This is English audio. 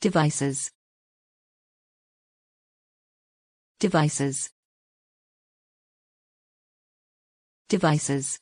Devices. Devices. Devices.